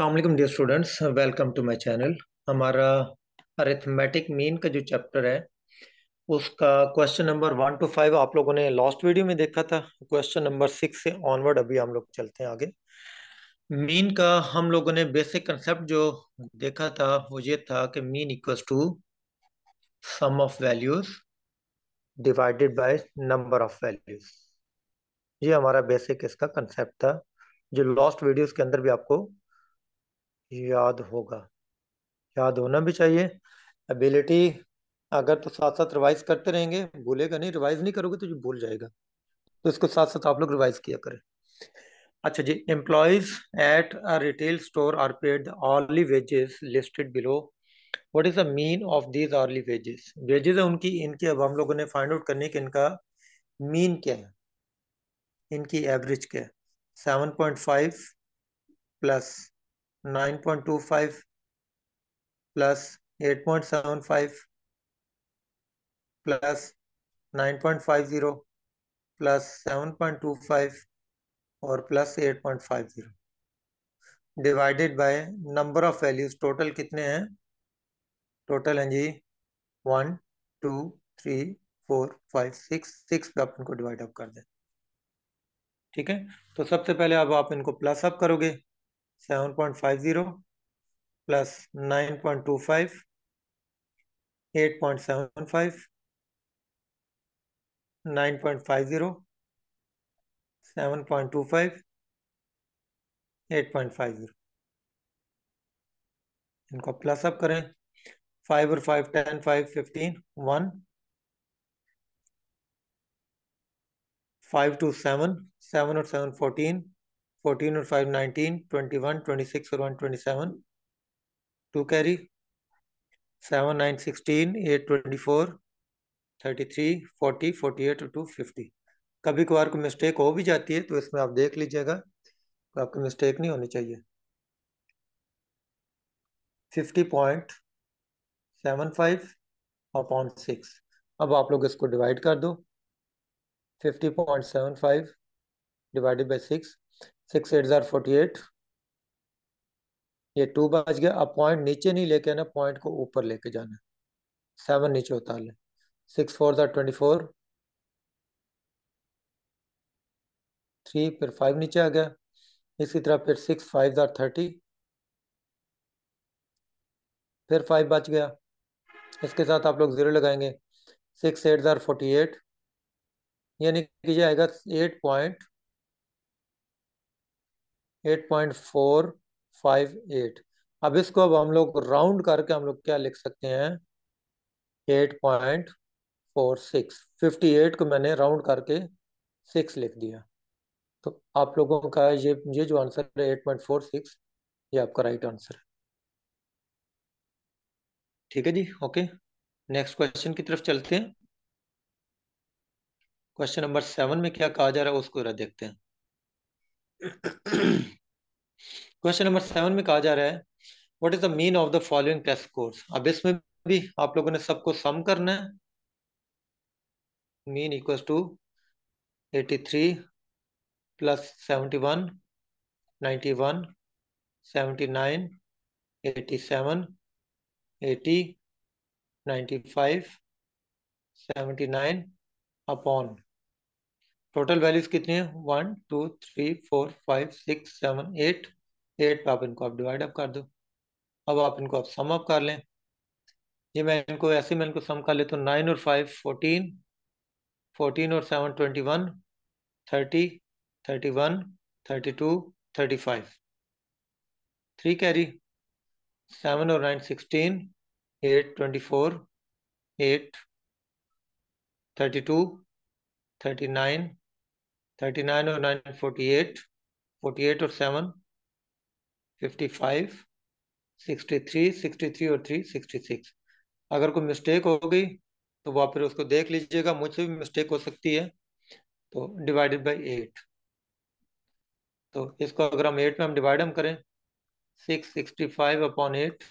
अल्लाम dear students welcome to my channel हमारा arithmetic mean का जो चैप्टर है उसका question number one two five आप लोगों ने लास्ट वीडियो में देखा था क्वेश्चन नंबर सिक्स से ऑनवर्ड अभी हम लोग चलते हैं आगे मीन का हम लोगों ने बेसिक कंसेप्ट जो देखा था वो ये था कि mean equals to sum of values divided by number of values ये हमारा बेसिक इसका कंसेप्ट था जो लास्ट वीडियोस के अंदर भी आपको याद होगा याद होना भी चाहिए एबिलिटी अगर तो साथ साथ रिवाइज करते रहेंगे भूलेगा नहीं रिवाइज नहीं करोगे तो भूल जाएगा तो इसको साथ साथ आप लोग रिवाइज किया करें अच्छा जी employees at a retail store are paid hourly wages listed below what is the mean of these hourly wages wages है उनकी इनके अब हम लोगों ने फाइंड आउट करने की इनका मीन क्या है इनकी एवरेज क्या है seven point five plus 9.25 plus 8.75 plus 9.50 plus 7.25 or plus 8.50 divided by number of values total कितने हैं total हैं जी one two three four five six six पे अपन को डिवाइड अप कर दें ठीक है तो सबसे पहले अब आप इनको प्लस अप करोगे सेवन इनको प्लस अप करें फाइव और five ten five fifteen one five two seven seven और सेवन फोर्टीन फोर्टीन और five nineteen twenty one twenty six और one twenty seven two carry seven nine sixteen eight twenty four thirty three forty forty eight और two fifty कभी कभार को mistake हो भी जाती है तो इसमें आप देख लीजिएगा तो आपकी मिस्टेक नहीं होनी चाहिए fifty point seven five upon six अब आप लोग इसको डिवाइड कर दो fifty point seven five divided by six six eight ज़ार फोर्टी एट ये टू बच गया अब पॉइंट नीचे नहीं लेके आना पॉइंट को ऊपर लेके जाना है सेवन नीचे उतार लें सिक्स फोर ज़ार ट्वेंटी फोर थ्री फिर फाइव नीचे आ गया इसी तरह फिर सिक्स फाइव ज़ार थर्टी फिर फाइव बच गया इसके साथ आप लोग ज़ीरो लगाएंगे सिक्स एट ज़ार फोर्टी एट यानी कि ये आएगा एट पॉइंट 8.458 अब इसको अब हम लोग राउंड करके हम लोग क्या लिख सकते हैं 8.46 58 को मैंने राउंड करके 6 लिख दिया तो आप लोगों का ये ये जो आंसर है 8.46 ये आपका राइट आंसर है ठीक है जी ओके नेक्स्ट क्वेश्चन की तरफ चलते हैं क्वेश्चन नंबर सेवन में क्या कहा जा रहा है उसको देखते हैं क्वेश्चन नंबर सेवन में कहा जा रहा है what is the mean of the following test scores अब इसमें भी आप लोगों ने सबको सम करना है mean equal to eighty three plus seventy one ninety one seventy nine eighty seven eighty ninety five seventy nine upon total values कितनी है one two three four five six seven eight eight पे आप इनको आप divide up कर दो अब आप इनको आप सम अप कर लें ये मैं इनको ऐसे मैं इनको सम कर ले तो नाइन और फाइव फोर्टीन फोर्टीन और seven twenty one thirty thirty one thirty two thirty five three carry seven और nine sixteen eight twenty four eight thirty two thirty nine thirty nine और nine forty eight forty eight और seven fifty five sixty three sixty three और three sixty six अगर कोई mistake हो गई तो वह फिर उसको देख लीजिएगा मुझसे भी मिस्टेक हो सकती है तो डिवाइडेड बाई एट तो इसको अगर हम एट में हम डिवाइड हम करें six sixty five upon eight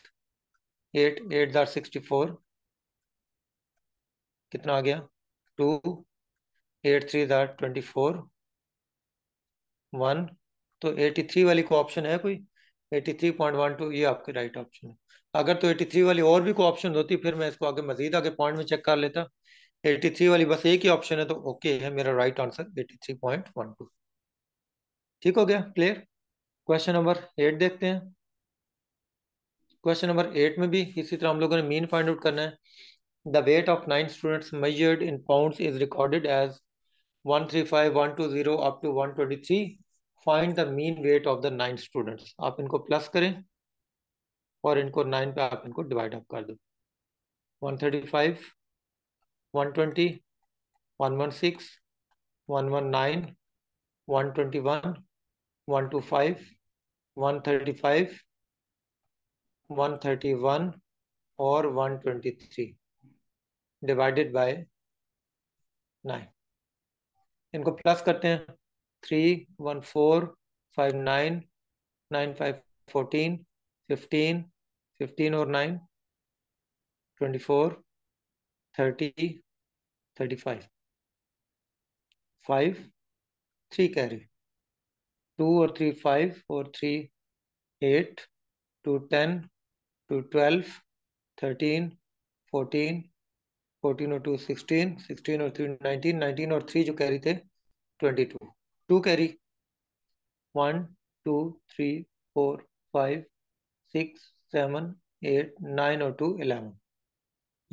eight eight दार सिक्सटी फोर कितना आ गया टू एट थ्री दार ट्वेंटी फोर वन तो एटी थ्री वाली को ऑप्शन है कोई eighty three point one two ये आपके राइट ऑप्शन है अगर तो एटी थ्री वाली और भी कोई ऑप्शन होती फिर मैं इसको आगे मजीद आगे पॉइंट में चेक कर लेता एटी थ्री वाली बस एक ही ऑप्शन है तो ओके है मेरा right answer eighty three point one two ठीक हो गया क्लियर क्वेश्चन नंबर एट देखते हैं क्वेश्चन नंबर एट में भी इसी तरह हम लोगों ने मीन फाइंड आउट करना है the weight of nine students measured in pound is recorded as one one three five two zero up to one twenty three find the mean weight of the nine students आप इनको plus करें और इनको nine पे आप इनको divide up कर दो one one one one one one one one one thirty five twenty twenty six nine two five one thirty five one thirty one और one twenty three divided by nine इनको plus करते हैं three one four five nine nine five fourteen fifteen fifteen और nine twenty four thirty thirty five five three carry two और three five और three eight two ten two twelve thirteen fourteen fourteen और two sixteen sixteen और three nineteen nineteen और three जो carry थे twenty two two carry one two three four five six seven eight nine और two eleven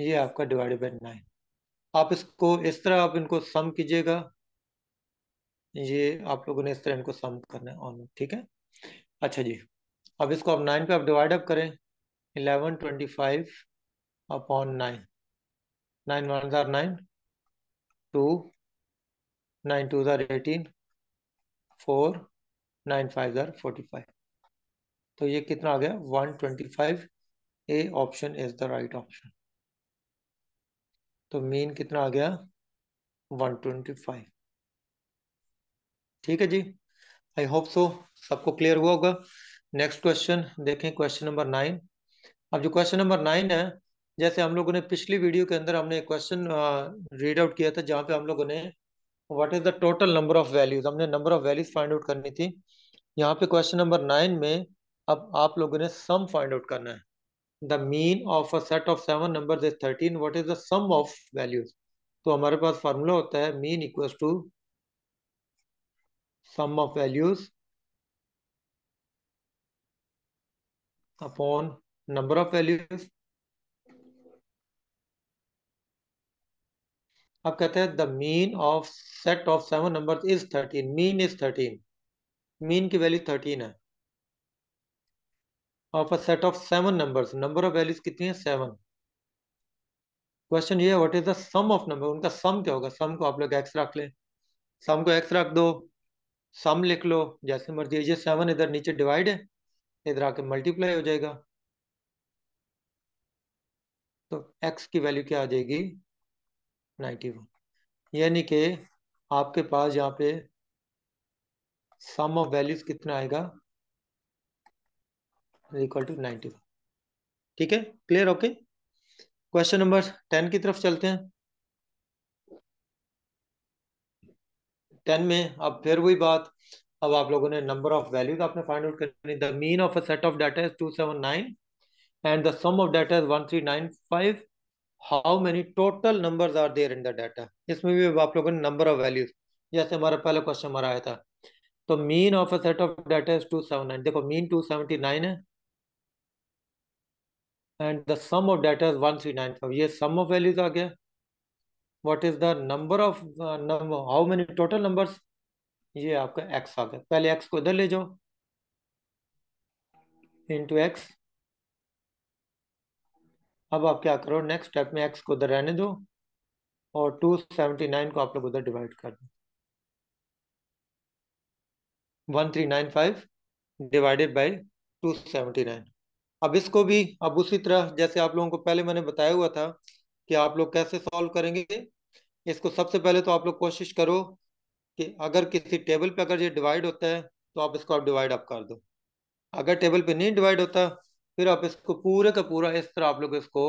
ये आपका divided by nine आप इसको इस तरह आप इनको सम कीजिएगा ये आप लोगों ने इस तरह इनको सम करना है ऑन ठीक है अच्छा जी अब इसको आप नाइन पे आप डिवाइड अप करें eleven twenty five upon nine nine ones are nine, two, nine twos are eighteen, four, nine fives are forty-five. तो ये कितना आ गया one twenty five A option is the right option तो mean कितना आ गया वन ट्वेंटी फाइव ठीक है जी आई होप सो सबको क्लियर हुआ होगा नेक्स्ट क्वेश्चन देखें क्वेश्चन नंबर नाइन अब जो क्वेश्चन नंबर नाइन है जैसे हम लोगों ने पिछली वीडियो के अंदर हमने क्वेश्चन रीड आउट किया था जहाँ पे हम लोगों ने what is the total number of values हमने number of values find out करनी थी यहाँ पे क्वेश्चन नंबर नाइन में अब आप लोगों ने सम फाइंड आउट करना है the mean of a set of seven number is thirteen what is the sum of values तो हमारे पास फार्मूला होता है mean equals to sum of values upon number of values अब कहते हैं the mean of set of seven number is thirteen mean is thirteen mean की value thirteen है of a set of seven number number of values कितनी है seven question ये है what is the sum of number उनका sum क्या होगा सम को आप लोग एक्स रख लें सम को एक्स रख दो सम लिख लो जैसे मर्जी ये सेवन इधर नीचे डिवाइड है इधर आके मल्टीप्लाई हो जाएगा तो एक्स की वैल्यू क्या आ जाएगी नाइन्टी वन यानी कि आपके पास यहाँ पे सम ऑफ वैल्यूज कितना आएगा इक्वल टू नाइन्टी वन ठीक है clear okay question number ten की तरफ चलते हैं टेन में अब फिर वही बात अब आप लोगों ने नंबर ऑफ वैल्यूज आपने फाइंड आउट करनी the mean of a set of data is nine and the sum of data is one three nine five how many total number are there in the data इसमें भी आप लोगों ने number of values जैसे हमारा पहला question हमारा आया था तो mean of a set of data is two seven nine देखो मीन टू सेवेंटी नाइन है and the sum of data is one three nine five ये सम ऑफ वैल्यूज आ गया what is the number of number how many total number ये आपका x आ गया पहले x को इधर ले जाओ इन टू एक्स अब आप क्या करो नेक्स्ट स्टेप में एक्स को उधर रहने दो और टू सेवेंटी नाइन को आप लोग उधर डिवाइड कर दो one three nine five divided by two seventy nine अब इसको भी अब उसी तरह जैसे आप लोगों को पहले मैंने बताया हुआ था कि आप लोग कैसे सॉल्व करेंगे इसको सबसे पहले तो आप लोग कोशिश करो कि अगर किसी टेबल पे अगर ये डिवाइड होता है तो आप इसको आप डिवाइड अप कर दो अगर टेबल पे नहीं डिवाइड होता फिर आप इसको पूरे का पूरा इस तरह आप लोग इसको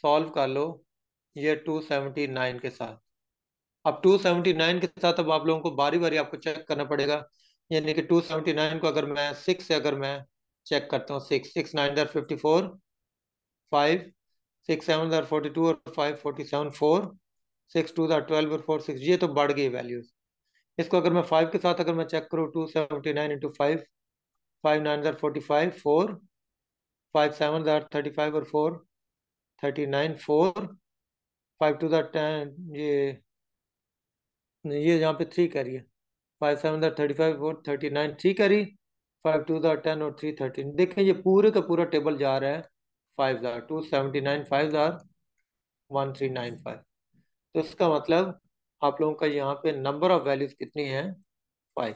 सॉल्व कर लो ये 279 के साथ अब 279 के साथ अब आप लोगों को बारी बारी आपको चेक करना पड़ेगा यानी कि 279 को अगर मैं सिक्स से अगर मैं चेक करता हूँ सिक्स सिक्स नाइन दर fifty four five six seven दर फोर्टी टू और five forty seven four six two दर ट्वेल्व और फोर सिक्स ये तो बढ़ गई वैल्यूज इसको अगर मैं फाइव के साथ अगर मैं चेक करूँ two seventy nine into five five nine दर forty five four five seven that thirty five और four thirty nine four five two that ten ये ये यहाँ पे थ्री करिए five seven that thirty five four thirty nine three करी five two that ten और three thirteen देखें ये पूरे का पूरा टेबल जा रहा है five that two seventy nine five that one three nine five तो इसका मतलब आप लोगों का यहाँ पे नंबर ऑफ वैल्यूज कितनी है five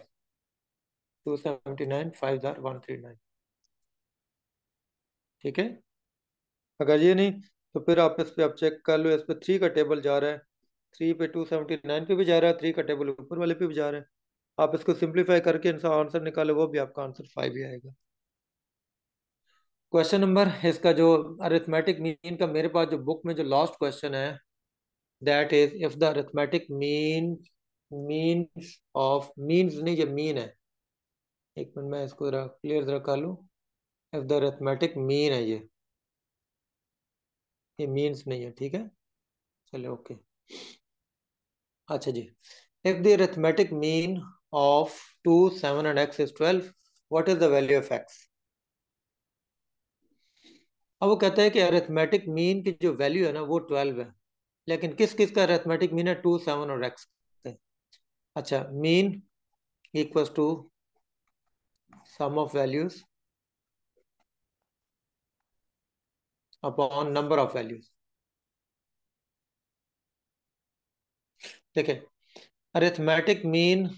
two seventy nine five that one three nine ठीक है अगर ये नहीं तो फिर आप इस पर आप चेक कर लो इस पर थ्री का टेबल जा रहा है थ्री पे टू सेवेंटी नाइन पे भी जा रहा है थ्री का टेबल ऊपर वाले पे भी जा रहा है आप इसको सिंप्लीफाई करके आंसर निकालो वो भी आपका आंसर फाइव ही आएगा क्वेश्चन नंबर इसका जो अरिथमेटिक मीन का मेरे पास जो बुक में जो लास्ट क्वेश्चन है that is if the arithmetic mean mean of mean नहीं ये मीन है एक मिनट मैं इसको क्लियर जरा कर लूँ इफ द अरेथमेटिक मीन है ये ये मीन्स नहीं है ठीक है चलो ओके अच्छा जी if the arithmetic mean of two seven and x is twelve what is the value of x अब वो कहता है कि अरेथमेटिक मीन की जो वैल्यू है ना वो ट्वेल्व है लेकिन किस किस का अरेथमेटिक मीन है टू सेवन और एक्स अच्छा mean equals to sum of values upon number of values देखें arithmetic mean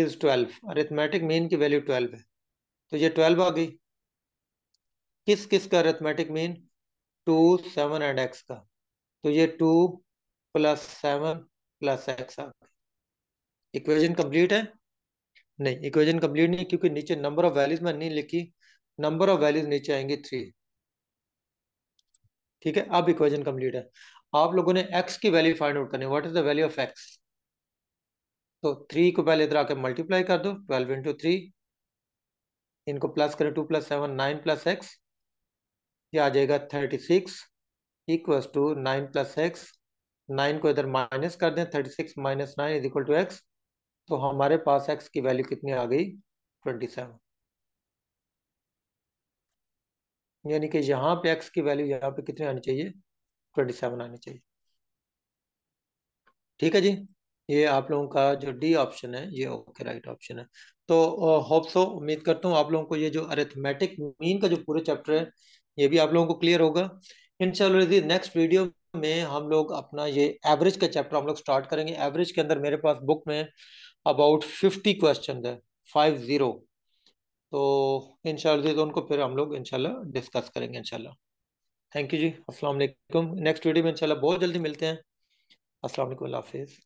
is twelve arithmetic mean की वैल्यू ट्वेल्व है तो ये ट्वेल्व आ गई किस किस का arithmetic mean two seven and x का तो ये two plus seven plus x आ गई इक्वेजन कंप्लीट है नहीं इक्वेजन कंप्लीट नहीं क्योंकि नीचे नंबर ऑफ वैल्यूज मैंने नहीं लिखी नंबर ऑफ वैल्यूज नीचे आएंगे थ्री ठीक है अब इक्वेशन कंप्लीट है आप लोगों ने एक्स की वैल्यू फाइंड आउट करनी what is the value of x तो थ्री को पहले इधर आके मल्टीप्लाई कर दो ट्वेल्व इंटू थ्री इनको प्लस करें two plus seven nine plus x ये आ जाएगा thirty six equals to nine plus x nine को इधर माइनस कर दें thirty six minus nine is equal to x तो हमारे पास एक्स की वैल्यू कितनी आ गई ट्वेंटी सेवन यानी कि यहाँ पे एक्स की वैल्यू यहाँ पे कितनी आनी चाहिए ट्वेंटी सेवन आनी चाहिए ठीक है जी ये आप लोगों का जो डी ऑप्शन है ये ओके राइट ऑप्शन है तो होप सो उम्मीद करता हूँ आप लोगों को ये जो अरेथमेटिक मीन का जो पूरा चैप्टर है ये भी आप लोगों को क्लियर होगा इनशाला नेक्स्ट वीडियो में हम लोग अपना ये एवरेज का चैप्टर हम लोग स्टार्ट करेंगे एवरेज के अंदर मेरे पास बुक में अबाउट फिफ्टी क्वेश्चन है फाइव जीरो तो इन तो उनको फिर हम लोग शाला डिस्कस करेंगे इनशाला थैंक यू जी अस्सलाम वालेकुम नेक्स्ट वीडियो में इनशाला बहुत जल्दी मिलते हैं अस्सलाम वालेकुम हाफिज़